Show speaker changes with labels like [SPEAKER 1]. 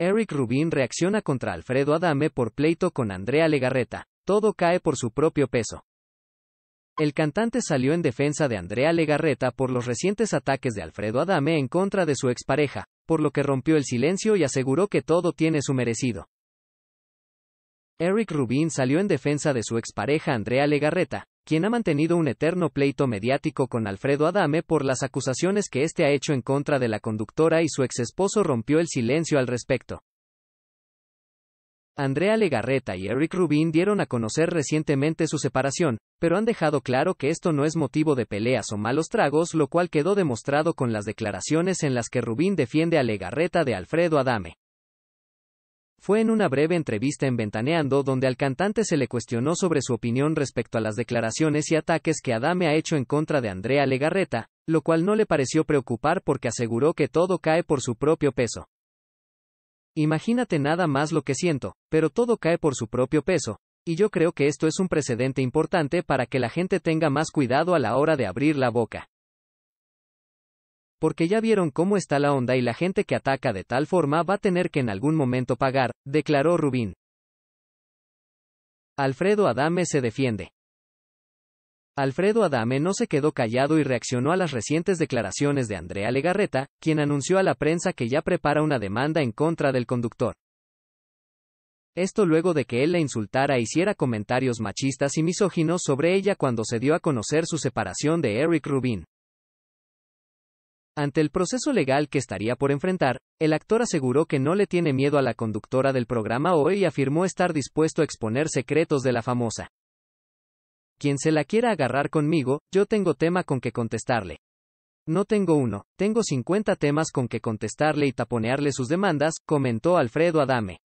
[SPEAKER 1] Eric Rubin reacciona contra Alfredo Adame por pleito con Andrea Legarreta. Todo cae por su propio peso. El cantante salió en defensa de Andrea Legarreta por los recientes ataques de Alfredo Adame en contra de su expareja, por lo que rompió el silencio y aseguró que todo tiene su merecido. Eric Rubin salió en defensa de su expareja Andrea Legarreta, quien ha mantenido un eterno pleito mediático con Alfredo Adame por las acusaciones que éste ha hecho en contra de la conductora y su exesposo rompió el silencio al respecto. Andrea Legarreta y Eric Rubin dieron a conocer recientemente su separación, pero han dejado claro que esto no es motivo de peleas o malos tragos, lo cual quedó demostrado con las declaraciones en las que Rubin defiende a Legarreta de Alfredo Adame. Fue en una breve entrevista en Ventaneando donde al cantante se le cuestionó sobre su opinión respecto a las declaraciones y ataques que Adame ha hecho en contra de Andrea Legarreta, lo cual no le pareció preocupar porque aseguró que todo cae por su propio peso. Imagínate nada más lo que siento, pero todo cae por su propio peso, y yo creo que esto es un precedente importante para que la gente tenga más cuidado a la hora de abrir la boca. Porque ya vieron cómo está la onda y la gente que ataca de tal forma va a tener que en algún momento pagar, declaró Rubín. Alfredo Adame se defiende. Alfredo Adame no se quedó callado y reaccionó a las recientes declaraciones de Andrea Legarreta, quien anunció a la prensa que ya prepara una demanda en contra del conductor. Esto luego de que él la insultara e hiciera comentarios machistas y misóginos sobre ella cuando se dio a conocer su separación de Eric Rubín. Ante el proceso legal que estaría por enfrentar, el actor aseguró que no le tiene miedo a la conductora del programa hoy y afirmó estar dispuesto a exponer secretos de la famosa. Quien se la quiera agarrar conmigo, yo tengo tema con que contestarle. No tengo uno, tengo 50 temas con que contestarle y taponearle sus demandas, comentó Alfredo Adame.